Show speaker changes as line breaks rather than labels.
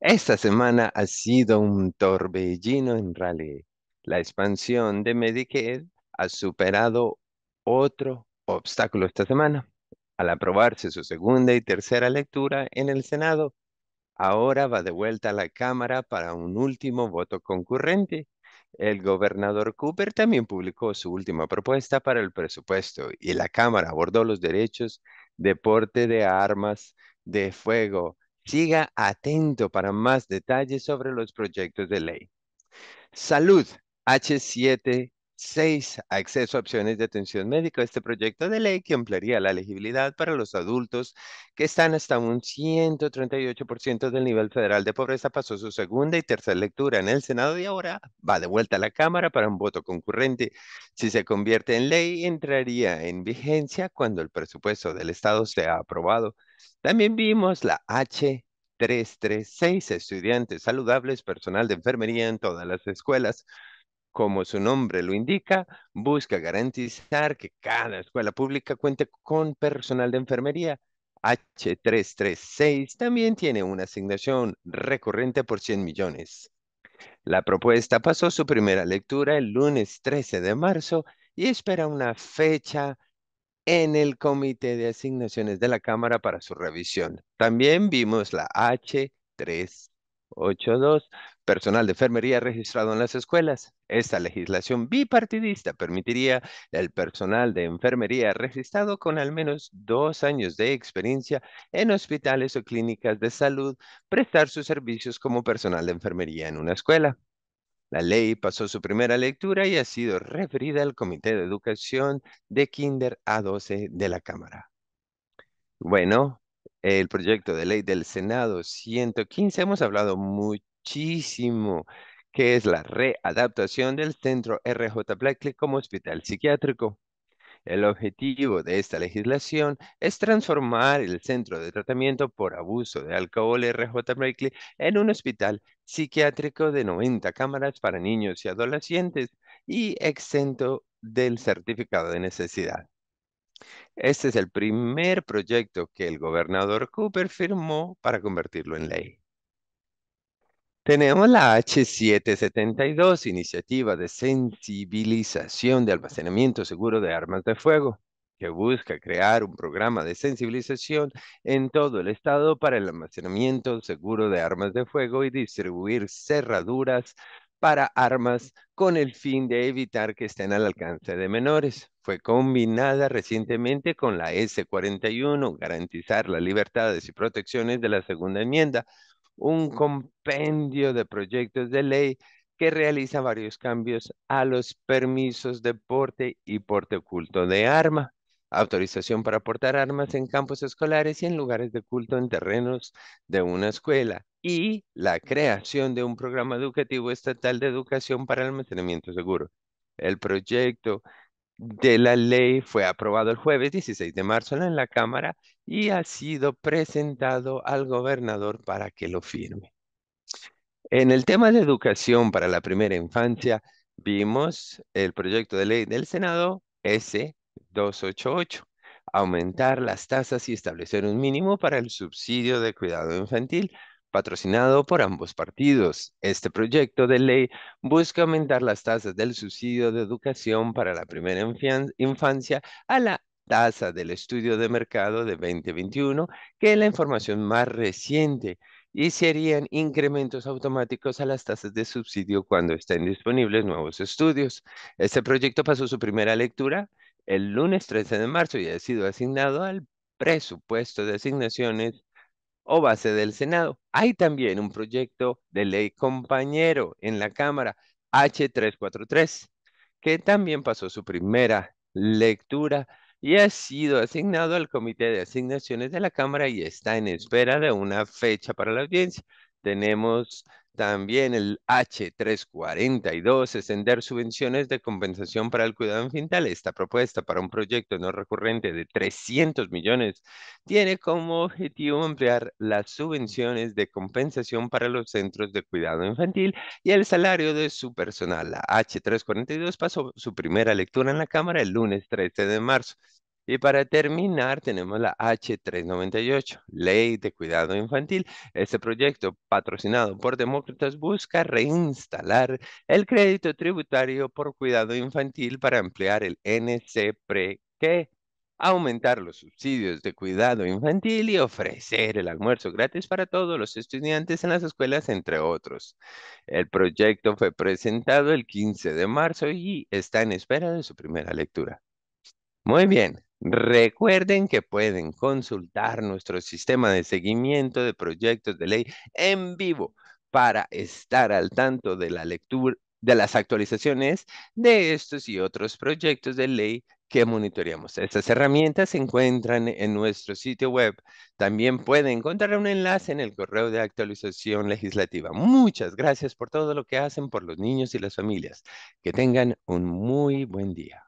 Esta semana ha sido un torbellino en rally. La expansión de Medicaid ha superado otro obstáculo esta semana. Al aprobarse su segunda y tercera lectura en el Senado, ahora va de vuelta a la Cámara para un último voto concurrente. El gobernador Cooper también publicó su última propuesta para el presupuesto y la Cámara abordó los derechos de porte de armas de fuego Siga atento para más detalles sobre los proyectos de ley. Salud H7 6. Acceso a opciones de atención médica. Este proyecto de ley que ampliaría la elegibilidad para los adultos que están hasta un 138% del nivel federal de pobreza pasó su segunda y tercera lectura en el Senado y ahora va de vuelta a la Cámara para un voto concurrente. Si se convierte en ley, entraría en vigencia cuando el presupuesto del Estado sea aprobado. También vimos la H 336, estudiantes saludables, personal de enfermería en todas las escuelas como su nombre lo indica, busca garantizar que cada escuela pública cuente con personal de enfermería. H336 también tiene una asignación recurrente por 100 millones. La propuesta pasó su primera lectura el lunes 13 de marzo y espera una fecha en el Comité de Asignaciones de la Cámara para su revisión. También vimos la H336. 82, personal de enfermería registrado en las escuelas. Esta legislación bipartidista permitiría al personal de enfermería registrado con al menos dos años de experiencia en hospitales o clínicas de salud prestar sus servicios como personal de enfermería en una escuela. La ley pasó su primera lectura y ha sido referida al Comité de Educación de Kinder A12 de la Cámara. Bueno, el proyecto de ley del Senado 115, hemos hablado muchísimo que es la readaptación del centro RJ Blackley como hospital psiquiátrico. El objetivo de esta legislación es transformar el centro de tratamiento por abuso de alcohol RJ Blackley en un hospital psiquiátrico de 90 cámaras para niños y adolescentes y exento del certificado de necesidad. Este es el primer proyecto que el gobernador Cooper firmó para convertirlo en ley. Tenemos la H772, iniciativa de sensibilización de almacenamiento seguro de armas de fuego, que busca crear un programa de sensibilización en todo el estado para el almacenamiento seguro de armas de fuego y distribuir cerraduras para armas con el fin de evitar que estén al alcance de menores. Fue combinada recientemente con la S-41, garantizar las libertades y protecciones de la segunda enmienda, un compendio de proyectos de ley que realiza varios cambios a los permisos de porte y porte oculto de arma autorización para portar armas en campos escolares y en lugares de culto en terrenos de una escuela y la creación de un programa educativo estatal de educación para el almacenamiento seguro. El proyecto de la ley fue aprobado el jueves 16 de marzo en la Cámara y ha sido presentado al gobernador para que lo firme. En el tema de educación para la primera infancia, vimos el proyecto de ley del Senado S 288, aumentar las tasas y establecer un mínimo para el subsidio de cuidado infantil, patrocinado por ambos partidos. Este proyecto de ley busca aumentar las tasas del subsidio de educación para la primera infancia a la tasa del estudio de mercado de 2021, que es la información más reciente, y serían incrementos automáticos a las tasas de subsidio cuando estén disponibles nuevos estudios. Este proyecto pasó su primera lectura el lunes 13 de marzo y ha sido asignado al presupuesto de asignaciones o base del Senado. Hay también un proyecto de ley compañero en la Cámara H343 que también pasó su primera lectura y ha sido asignado al Comité de Asignaciones de la Cámara y está en espera de una fecha para la audiencia. Tenemos también el H342, extender subvenciones de compensación para el cuidado infantil, Esta propuesta para un proyecto no recurrente de 300 millones tiene como objetivo ampliar las subvenciones de compensación para los centros de cuidado infantil y el salario de su personal. La H342 pasó su primera lectura en la Cámara el lunes 13 de marzo. Y para terminar, tenemos la H398, Ley de Cuidado Infantil. Este proyecto, patrocinado por demócratas, busca reinstalar el crédito tributario por cuidado infantil para ampliar el NCPRE aumentar los subsidios de cuidado infantil y ofrecer el almuerzo gratis para todos los estudiantes en las escuelas, entre otros. El proyecto fue presentado el 15 de marzo y está en espera de su primera lectura. Muy bien, Recuerden que pueden consultar nuestro sistema de seguimiento de proyectos de ley en vivo para estar al tanto de la lectura de las actualizaciones de estos y otros proyectos de ley que monitoreamos. Estas herramientas se encuentran en nuestro sitio web. También pueden encontrar un enlace en el correo de actualización legislativa. Muchas gracias por todo lo que hacen por los niños y las familias. Que tengan un muy buen día.